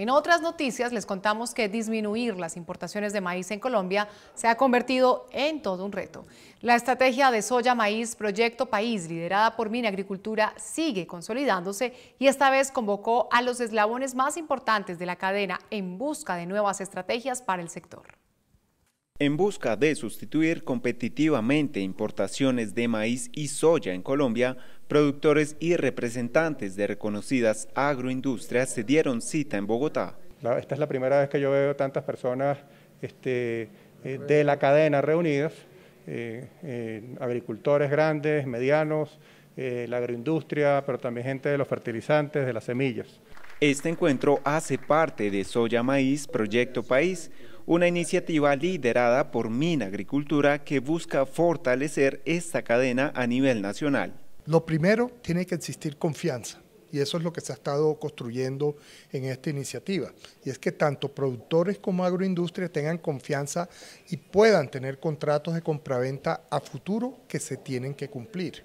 En otras noticias les contamos que disminuir las importaciones de maíz en Colombia se ha convertido en todo un reto. La estrategia de soya maíz Proyecto País, liderada por Mini Agricultura, sigue consolidándose y esta vez convocó a los eslabones más importantes de la cadena en busca de nuevas estrategias para el sector. En busca de sustituir competitivamente importaciones de maíz y soya en Colombia, productores y representantes de reconocidas agroindustrias se dieron cita en Bogotá. esta es la primera vez que yo veo tantas personas este, eh, de la cadena reunidas, eh, eh, agricultores grandes, medianos, la agroindustria, pero también gente de los fertilizantes, de las semillas. Este encuentro hace parte de Soya Maíz Proyecto País, una iniciativa liderada por Minagricultura que busca fortalecer esta cadena a nivel nacional. Lo primero, tiene que existir confianza y eso es lo que se ha estado construyendo en esta iniciativa. Y es que tanto productores como agroindustria tengan confianza y puedan tener contratos de compraventa a futuro que se tienen que cumplir.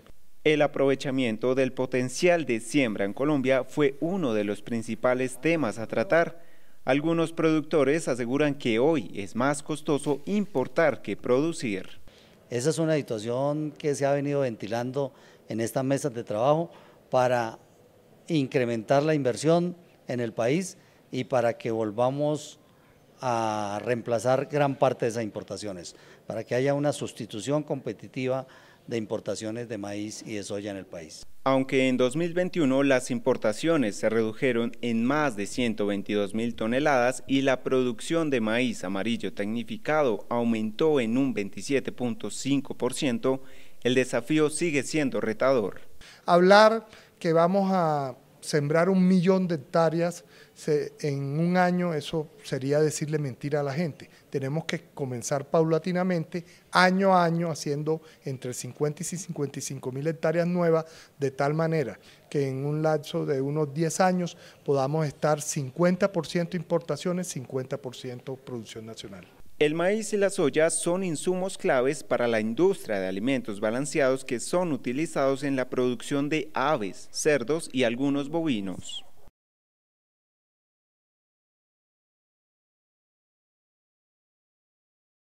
El aprovechamiento del potencial de siembra en Colombia fue uno de los principales temas a tratar. Algunos productores aseguran que hoy es más costoso importar que producir. Esa es una situación que se ha venido ventilando en estas mesas de trabajo para incrementar la inversión en el país y para que volvamos a reemplazar gran parte de esas importaciones, para que haya una sustitución competitiva de importaciones de maíz y de soya en el país. Aunque en 2021 las importaciones se redujeron en más de 122 mil toneladas y la producción de maíz amarillo tecnificado aumentó en un 27.5%, el desafío sigue siendo retador. Hablar que vamos a sembrar un millón de hectáreas en un año, eso sería decirle mentira a la gente. Tenemos que comenzar paulatinamente, año a año, haciendo entre 50 y 55 mil hectáreas nuevas, de tal manera que en un lapso de unos 10 años podamos estar 50% importaciones, 50% producción nacional. El maíz y las ollas son insumos claves para la industria de alimentos balanceados que son utilizados en la producción de aves, cerdos y algunos bovinos.